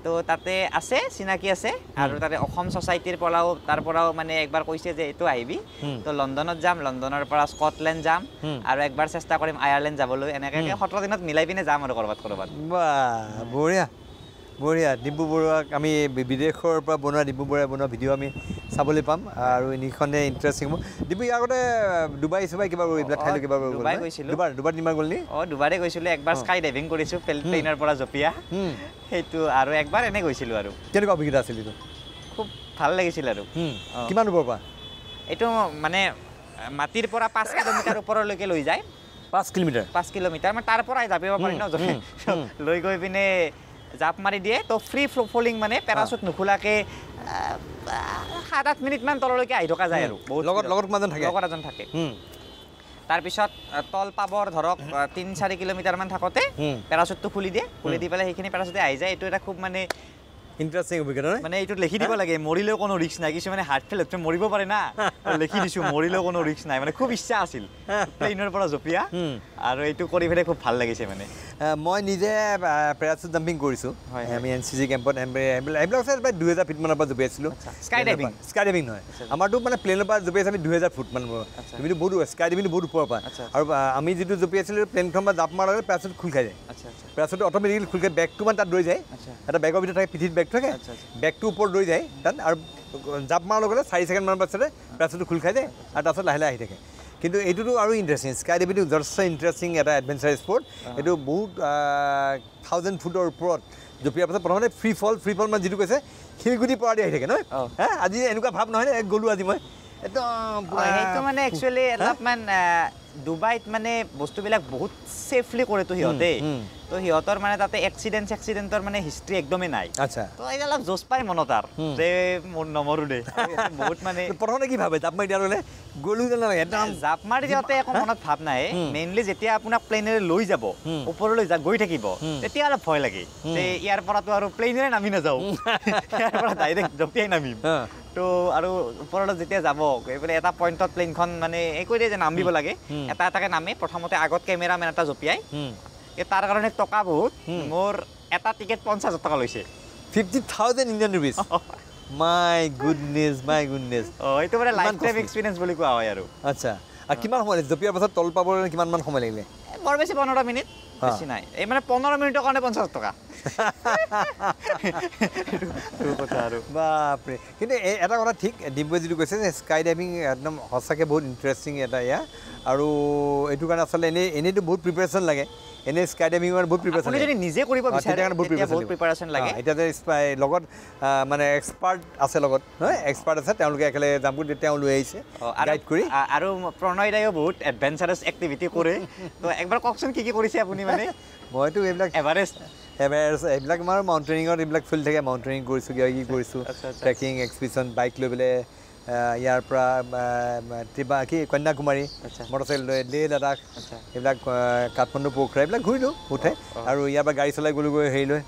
তো তাতে আছে চিনাকি আছে আৰু তাতে অসম ছচাইটিৰ পৰাও তাৰ পৰাও মানে একবাৰ কৈছে যে এইটো আহিবি তো লণ্ডনত যাম লণ্ডনৰ পৰা স্কটলেণ্ড যাম আৰু একবাৰ চেষ্টা কৰিম আয়াৰলেণ্ড যাবলৈ এনেকৈ সোতৰ দিনত মিলাই পিনে যাম আৰু ক'ৰবাত ক'ৰবাত বঢ়িয়া বঢ়িয়া ডিম্পু বৰুৱাক আমি বিদেশৰ পৰা বনোৱা ডিম্পু বৰুৱাই বনোৱা ভিডিঅ' আমি চাবলৈ পাম আৰু এনেখনে ইণ্টাৰেষ্টিং হ'ব ডিম্পু ইয়াৰ আগতে ডুবাই চুবাই কিবা এইবিলাক ঠাইলৈ কিবা দুবাৰ দুবাৰ তিনিবাৰ গ'ল নি অঁ দুবাৰে গৈছিলোঁ একবাৰ স্কাই ড্ৰাইভিং কৰিছোঁ প্লেইনৰ পৰা জপিয়া সেইটো আৰু একবাৰ এনে গৈছিলোঁ আৰু কেনেকুৱা অভিজ্ঞতা আছিল এইটো খুব ভাল লাগিছিল আৰু কিমান দূৰৰ পৰা এইটো মানে মাটিৰ পৰা পাঁচ কিলোমিটাৰ ওপৰলৈকে লৈ যায় পাঁচ কিলোমিটাৰ পাঁচ কিলোমিটাৰ মানে তাৰ পৰাই যাব পাৰি ন লৈ গৈ পিনে জাপ মাৰি দিয়ে তো ফ্ৰী ফ্ল' ফলিং মানে পেৰাচুট নুখোলাকৈ সাত আঠ মিনিটমান তললৈকে আহি থকা যায় আৰু লগত লগত মানুহ থাকে লগত এজন থাকে তাৰপিছত তল পাবৰ ধৰক তিনি চাৰি কিলোমিটাৰমান থাকোঁতে পেৰাচুটটো খুলি দিয়ে খুলি দি পেলাই সেইখিনি পেৰাচুটে আহি যায় এইটো এটা খুব মানে ইন্টারেস্টিং অভিজ্ঞতা মানে এইটো লিখি দিব লাগে মরিলেও কোনো রিস্ক নাই কিছু মানে হার্ট ফেল হচ্ছে মরিব পারে না লিখি দিছো মরিলেও কোনো রিস্ক নাই মানে খুব ইচ্ছা আছিল প্লেনের পর জপিয়া আর এইটো করি ফেলে খুব ভাল লাগিছে মানে মই নিজে প্যারাসুট জাম্পিং কৰিছো হয় আমি এনসিজি ক্যাম্পত এমব্লক সাইজ প্ৰায় দুই হাজাৰ ফিট মানৰ পৰা আছিল স্কাই ডাইভিং স্কাই ডাইভিং নয় আমাৰ মানে প্লেনৰ পৰা জপি আছে আমি দুই ফুট মান তুমি বহুত স্কাই ডাইভিং বহুত উপর পায় আর আমি যদি জপি আছিল বা জাপ মারা প্যারাসুট খুল খাই যায় প্যারাসুট অটোমেটিক খুল খাই ব্যাগ মানে তাত দৌড়ে যায় এটা ব্যাগের ভিতরে পিঠিত ব্যাগ ব্ৰেকটো থাকে ব্ৰেকটো ওপৰত দৌৰি যায় তাত আৰু জাপ মাৰ লগে লগে চাৰি ছেকেণ্ডমান পাছতে ৰাস্তাটো খোল খাই যায় আৰু তাৰপাছত লাহে লাহে আহি থাকে কিন্তু এইটোতো আৰু ইণ্টাৰেষ্টিং স্কাই ডাইভিংটো যথেষ্ট ইণ্টাৰেষ্টিং এটা এডভেঞ্চাৰ স্পৰ্ট এইটো বহুত থাউজেণ্ড ফুটৰ ওপৰত জপিয়াৰ পাছত প্ৰথমতে ফ্ৰী ফল ফ্ৰী ফল মানে যিটো কৈছে শিলগুটি পৰা দি আহি থাকে নহয় আজি এনেকুৱা ভাৱ নহয় এক গ'লোঁ আজি মই একদম মানে একচুৱেলি অলপমান ডুবাইত মানে বস্তুবিলাক বহুত ছেফলি কৰেতো সিহঁতে তো সিহঁতৰ মানে তাতে এক্সিডেণ্ট চেক্সিডেণ্টৰ মানে হিষ্ট্ৰী একদমেই নাই আচ্ছা তো এইডাল অলপ জোচ পায় মনত আৰু যে মোৰ নমৰো দে বহুত মানে প্ৰথমতে কি ভাবে জাপ মাৰি দিয়াৰ হ'লে গ'লো যেন নালাগে একদম জাপ মাৰি দিওঁতে একো মনত ভাৱ নাহে মেইনলি যেতিয়া আপোনাক প্লেনেৰে লৈ যাব ওপৰলৈ যা গৈ থাকিব তেতিয়া অলপ ভয় লাগে যে ইয়াৰ পৰাতো আৰু প্লেইনেৰে নামি নাযাওঁ ইয়াৰ পৰা ডাইৰেক্ট জপিয়াই নামিম তো আৰু ওপৰলৈ যেতিয়া যাব এইফালে এটা পইণ্টত প্লেইনখন মানে একোৱে যে নামিব লাগে এটা এটাকৈ নামে প্ৰথমতে আগত কেমেৰামেন এটা জপিয়াই তাৰ কাৰণে টকা বহুত মোৰ এটা টিকেট পঞ্চাছ টকা লৈছে fifty thousand Indian rupees my goodness my goodness অঁ এইটো মানে লাইফ টাইম এক্সপিৰিয়েঞ্চ বুলি কোৱা হয় আৰু আচ্ছা কিমান সময় লাগিছে জপিয়াৰ পাছত তল পাবলৈ কিমানমান সময় লাগিলে বৰ বেছি পোন্ধৰ মিনিট বেছি নাই এই মানে পোন্ধৰ মিনিটৰ কাৰণে পঞ্চাছ টকা বাপৰে কিন্তু এটা কথা ঠিক যিটো কৈছে যে স্কাই ড্ৰাইভিং একদম সঁচাকৈ বহুত ইণ্টাৰেষ্টিং এটা ইয়াৰ আৰু এইটো কাৰণে আচলতে এনেই এনেইতো বহুত প্ৰিপেৰেশ্যন লাগে এনেই স্কাই ড্ৰাইভিং কাৰণে বহুত প্ৰিপেৰেশ্যন নিজে কৰিব কাৰণে বহুত প্ৰিপেৰেশ্যন লাগে এতিয়া যে লগত মানে এক্সপাৰ্ট আছে লগত হয় এক্সপাৰ্ট আছে তেওঁলোকে একেলগে যাম বুলি তেওঁ লৈ আহিছে গাইড কৰি আৰু প্ৰণয়দায়ো বহুত এডভেঞ্চাৰাছ এক্টিভিটি কৰে তো একবাৰ কওকচোন কি কি কৰিছে আপুনি মানে মইতো এইবিলাক এভাৰেষ্ট এভাৰেষ্ট এইবিলাক আমাৰ মাউণ্টেইনিঙত এইবিলাক ফিল থাকে মাউণ্টেইনিং কৰিছোঁ কিবা কি কৰিছোঁ ট্ৰেকিং এক্সপিচন বাইক লৈ পেলাই ইয়াৰ পৰা ত্ৰিবা কি কন্যাকুমাৰী মটৰচাইকেল লৈ লেহ লাডাখ এইবিলাক কাঠমাণ্ডু পোখৰা এইবিলাক ঘূৰিলোঁ উঠাই আৰু ইয়াৰ পৰা গাড়ী চলাই গ'লোঁগৈ হেৰি লৈ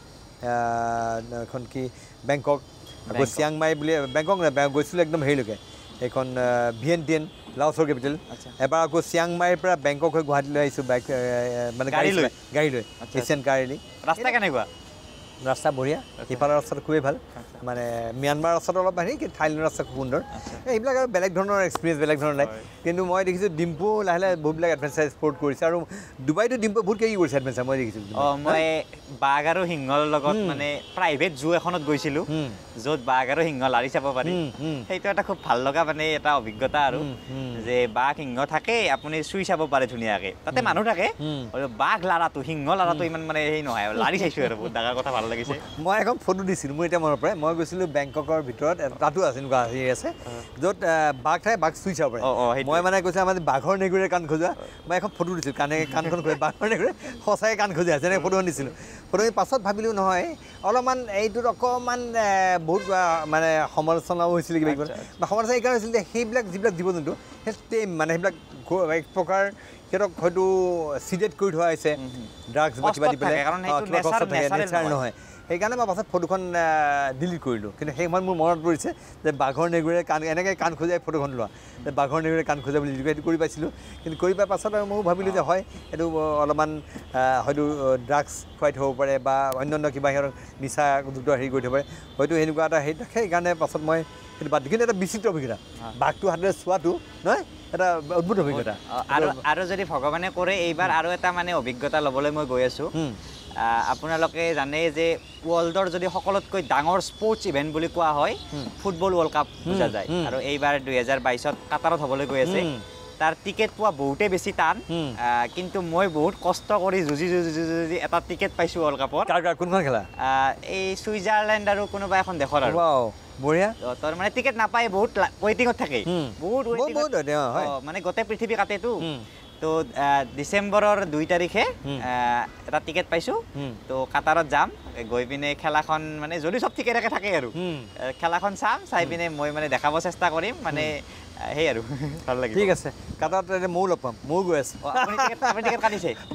এখন কি বেংকক আকৌ চিয়াংমাই বুলি বেংকক নাই গৈছিলোঁ একদম হেৰিলৈকে এইখন ভি এন টি এন লাওচৰ কেপিটেল এবাৰ আকৌ চিয়াংমাইৰ পৰা বেংকক হৈ গুৱাহাটীলৈ আহিছোঁ বাইক মানে গাড়ী লৈ গাড়ী লৈ এছিয়ান কাৰ এনেই ৰাস্তা কেনেকুৱা ৰাস্তা বঢ়িয়া সিফালৰ ৰাস্তাটো খুবেই ভাল মানে ম্যানমাৰৰ ৰাস্তাটো অলপ হেৰি থাইলেণ্ডৰ ৰাস্তা খুব সুন্দৰ এইবিলাক বেলেগ ধৰণৰ এক্সপিৰিয়েঞ্চ বেলেগ ধৰণৰ নাই কিন্তু মই দেখিছোঁ ডিম্পু লাহে লাহে বহুতবিলাক এডভেঞ্চাৰ স্পৰ্ট কৰিছে আৰু ডুবাইটো ডিম্পু বহুত কিবা কৰিছে এডভেঞ্চাৰ মই দেখিছিলোঁ মই বাঘ আৰু সিংহৰ লগত মানে প্ৰাইভেট জু এখনত গৈছিলোঁ য'ত বাঘ আৰু সিংহ লাৰি চাব পাৰি সেইটো এটা খুব ভাল লগা মানে এটা অভিজ্ঞতা আৰু যে বাঘ সিংহ থাকে আপুনি চুই চাব পাৰে ধুনীয়াকে তাতে মানুহ থাকে বাঘ লাৰাটো সিংহ লাৰাটো ইমান মানে সেই নহয় আৰু লাৰি চাইছোঁ আৰু বহুত ডাঙৰ কথা ভাল লাগিছে মই এখন ফটো দিছিলোঁ মোৰ এতিয়া মনৰ পৰাই মই গৈছিলোঁ বেংককৰ ভিতৰত তাতো আছে এনেকুৱা হেৰি আছে য'ত বাঘ থাকে বাঘ চুই চাব পাৰে মই মানে কৈছো আমাৰ বাঘৰ নেগুৰে কাণ খজোৱা মই এখন ফটো দিছিলো কাণে কাণখন খুজে বাঘৰ নেগুৰে সঁচাই কাণ খোজা আছে এনেকৈ ফটোখন দিছিলোঁ ফটো পাছত ভাবিলো নহয় অলপমান এইটোত অকণমান বহুত মানে সমালোচনাও হৈছিলে কিবা কিবা বা সমালোচনা এইকাৰণে হৈছিল যে সেইবিলাক যিবিলাক জীৱ জন্তু সেই মানে সেইবিলাক এক প্ৰকাৰ সিহঁতক হয়তো চিডেট কৰি থোৱা হৈছে ড্ৰাগছ বা কিবা দি পেলাই নহয় সেইকাৰণে মই পাছত ফটোখন ডিলিট কৰিলোঁ কিন্তু সেই সময়ত মোৰ মনত পৰিছে যে বাঘৰ নেগুৰে কাণ এনেকৈ কাণ খোজাই ফটোখন লোৱা যে বাঘৰ নেগুৰে কাণ খোজা বুলি সেইটো কৰি পাইছিলোঁ কিন্তু কৰি পোৱাৰ পাছত আৰু ময়ো ভাবিলোঁ যে হয় এইটো অলপমান হয়তো ড্ৰাগছ খুৱাই থ'ব পাৰে বা অন্যান্য কিবা সিহঁতক দ্ৰুত হেৰি কৰি থ'ব পাৰে হয়তো সেনেকুৱা এটা হেৰি থাকে সেইকাৰণে পাছত মই সেইটো বাদ কিন্তু এটা বিচিত্ৰ অভিজ্ঞতা বাঘটো হাতেৰে চোৱাটো নহয় এটা অদ্ভুত অভিজ্ঞতা আৰু আৰু যদি ভগৱানে কৰে এইবাৰ আৰু এটা মানে অভিজ্ঞতা ল'বলৈ মই গৈ আছোঁ আপোনালোকে জানে যে ৱৰ্ল্ডৰ যদি সকলোতকৈ ডাঙৰ স্পৰ্টছ ইভেণ্ট বুলি কোৱা হয় ফুটবল ৱৰ্ল্ড কাপ বুজা যায় আৰু এইবাৰ দুহেজাৰ বাইছত কাটাৰত হ'বলৈ গৈ আছে তাৰ টিকেট পোৱা বহুতে বেছি টান কিন্তু মই বহুত কষ্ট কৰি যুঁজি যুঁজি যুঁজি এটা টিকেট পাইছো ৱৰ্ল্ড কাপত খেলা এই ছুইজাৰলেণ্ড আৰু কোনোবা এখন দেশৰ আৰু টিকেট নাপায় বহুত ৱেইটিঙত থাকে মানে গোটেই পৃথিৱী কাটেতো তো ডিচেম্বৰৰ দুই তাৰিখে এটা টিকেট পাইছোঁ তো কাটাৰত যাম গৈ পিনে খেলাখন মানে যদি চব ঠিকে থাকে আৰু খেলাখন চাম চাই পিনে মই মানে দেখাব চেষ্টা কৰিম মানে সেই আৰু ভাল লাগে ঠিক আছে কাটাৰ মইও লগ পাম মইও গৈ আছো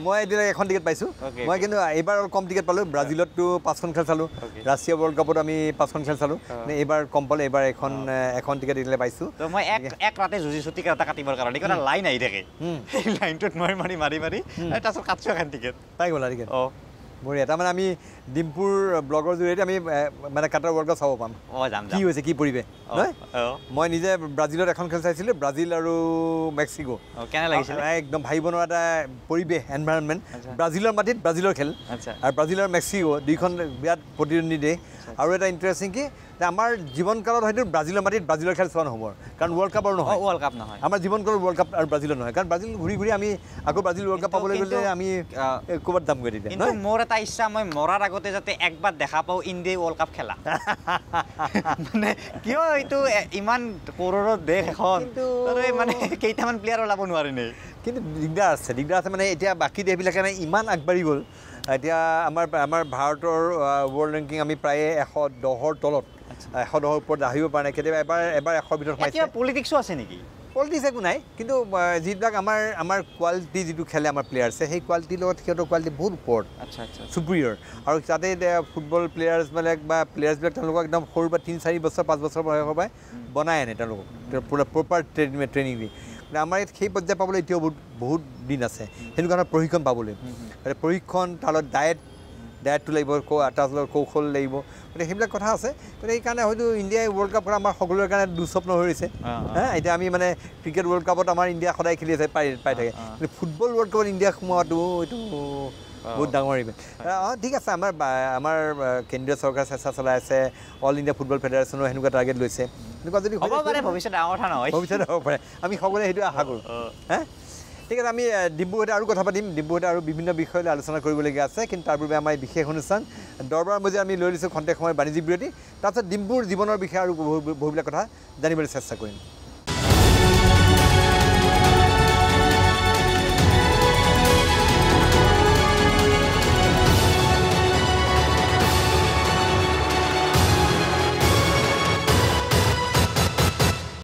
মই এতিয়া এখন টিকেট পাইছোঁ মই কিন্তু এইবাৰ অলপ কম টিকেট পালোঁ ব্ৰাজিলততো পাঁচখন খেল চালোঁ ৰাছিয়া ৱৰ্ল্ড কাপত আমি পাঁচখন খেল চালোঁ এইবাৰ কম পালোঁ এইবাৰ এখন এখন টিকেট এতিয়ালৈ পাইছোঁ মই এক এক ৰাতে যুঁজিছোঁ টিকেট এটা কাটিবৰ কাৰণে লাইন আহি থাকে লাইনটোত মই মাৰি মাৰি মাৰি তাৰপিছত কাটছোঁ এখন টিকেট পাই গ'লা টিকেট অঁ বঢ়িয়া তাৰমানে আমি ডিম্পুৰ ব্লগৰ জৰিয়তে আমি মানে কাটাৰ ৱৰ্ল্ড কাপ চাব পাম যাম কি হৈছে কি পৰিৱেশ মই নিজে ব্ৰাজিলত এখন খেল চাইছিলোঁ ব্ৰাজিল আৰু মেক্সিকো কেনে লাগিছিল একদম ভাবিব নোৱাৰা এটা পৰিৱেশ এনভাইৰণমেণ্ট ব্ৰাজিলৰ মাটিত ব্ৰাজিলৰ খেল আৰু ব্ৰাজিল আৰু মেক্সিকো দুইখন বিৰাট প্ৰতিদ্বন্দ্বী দেশ আৰু এটা ইণ্টাৰেষ্টিং কি যে আমাৰ কালত হয়তো ব্ৰাজিলৰ মাটিত ব্ৰাজিলৰ খেল চোৱা নহ'ব কাৰণ ৱৰ্ল্ড কাপৰ নহয় ৱৰ্ল্ড কাপ নহয় আমাৰ জীৱন কালত ৱৰ্ল্ড কাপ আৰু ব্ৰাজিলৰ নহয় কাৰণ ব্ৰাজিল ঘূৰি ঘূৰি আমি আকৌ ব্ৰাজিল ৱৰ্ল্ড কাপ পাবলৈ গ'লে আমি ক'ৰবাত দাম গৈ নহয় মোৰ এটা ইচ্ছা মই মৰাৰ আগতে যাতে একবাৰ দেখা পাওঁ ইণ্ডিয়াই ৱৰ্ল্ড কাপ খেলা মানে কিয় এইটো ইমান কৰোৰৰ দেশ এখন মানে কেইটামান প্লেয়াৰ ওলাব নোৱাৰি নে কিন্তু দিগদাৰ আছে দিগদাৰ আছে মানে এতিয়া বাকী দেশবিলাকে মানে ইমান আগবাঢ়ি গ'ল এতিয়া আমাৰ আমাৰ ভাৰতৰ ৱৰ্ল্ড ৰেংকিং আমি প্ৰায়ে এশ দহৰ তলত সদহৰ ওপৰত আহিব পৰা নাই কেতিয়াবা এবাৰ এবাৰ এশৰ ভিতৰত সোমাইছে পলিটিক্সো আছে নেকি পলিটিক্স একো নাই কিন্তু যিবিলাক আমাৰ আমাৰ কোৱালিটি যিটো খেলে আমাৰ প্লেয়াৰছে সেই কোৱালিটিৰ লগত সিহঁতৰ কোৱালিটি বহুত ওপৰত আচ্ছা আচ্ছা চুপ্ৰিয়ৰ আৰু তাতে ফুটবল প্লেয়াৰছবিলাক বা প্লেয়াৰছবিলাক তেওঁলোকক একদম সৰুৰ পৰা তিনি চাৰি বছৰ পাঁচ বছৰ বয়সৰ পৰাই বনাই আনে তেওঁলোকক পূৰা প্ৰপাৰ ট্ৰেইনিং ট্ৰেইনিং দি গতিকে আমাৰ ইয়াত সেই পৰ্যায় পাবলৈ এতিয়াও বহুত বহুত দিন আছে সেইটো কাৰণে প্ৰশিক্ষণ পাবলৈ প্ৰশিক্ষণ তাৰ লগত ডায়েট ডায়েটটো লাগিব কৌ আটাচৰ কৌশল লাগিব গতিকে সেইবিলাক কথা আছে গতিকে সেইকাৰণে হয়তো ইণ্ডিয়াই ৱৰ্ল্ড কাপখন আমাৰ সকলোৰে কাৰণে দুঃস্বপ্ন ধৰিছে হা এতিয়া আমি মানে ক্ৰিকেট ৱৰ্ল্ড কাপত আমাৰ ইণ্ডিয়া সদায় খেলি আছে পাই পাই থাকে কিন্তু ফুটবল ৱৰ্ল্ড কাপত ইণ্ডিয়া সোমোৱাটো এইটো বহুত ডাঙৰ ইভেণ্ট অঁ ঠিক আছে আমাৰ আমাৰ কেন্দ্ৰীয় চৰকাৰে চেষ্টা চলাই আছে অল ইণ্ডিয়া ফুটবল ফেডাৰেশ্যনো সেনেকুৱা টাৰ্গেট লৈছে সেনেকুৱা যদি ভৱিষ্যত ডাঙৰ কথা নহয় ভৱিষ্যত হ'ব পাৰে আমি সকলোৱে সেইটো আশা কৰোঁ হা ঠিক আছে আমি ডিব্ৰুগড়তে আৰু কথা পাতিম ডিব্ৰুগড়তে আৰু বিভিন্ন বিষয় লৈ আলোচনা কৰিবলগীয়া আছে কিন্তু তাৰ বাবে আমাৰ এই বিশেষ অনুষ্ঠান দৰবাৰ মজিয়া আমি লৈ লৈছোঁ খন্তেক সময় বাণিজ্যিক বিৰতি তাৰপিছত ডিম্বুৰ জীৱনৰ বিষয়ে আৰু বহুবিলাক কথা জানিবলৈ চেষ্টা কৰিম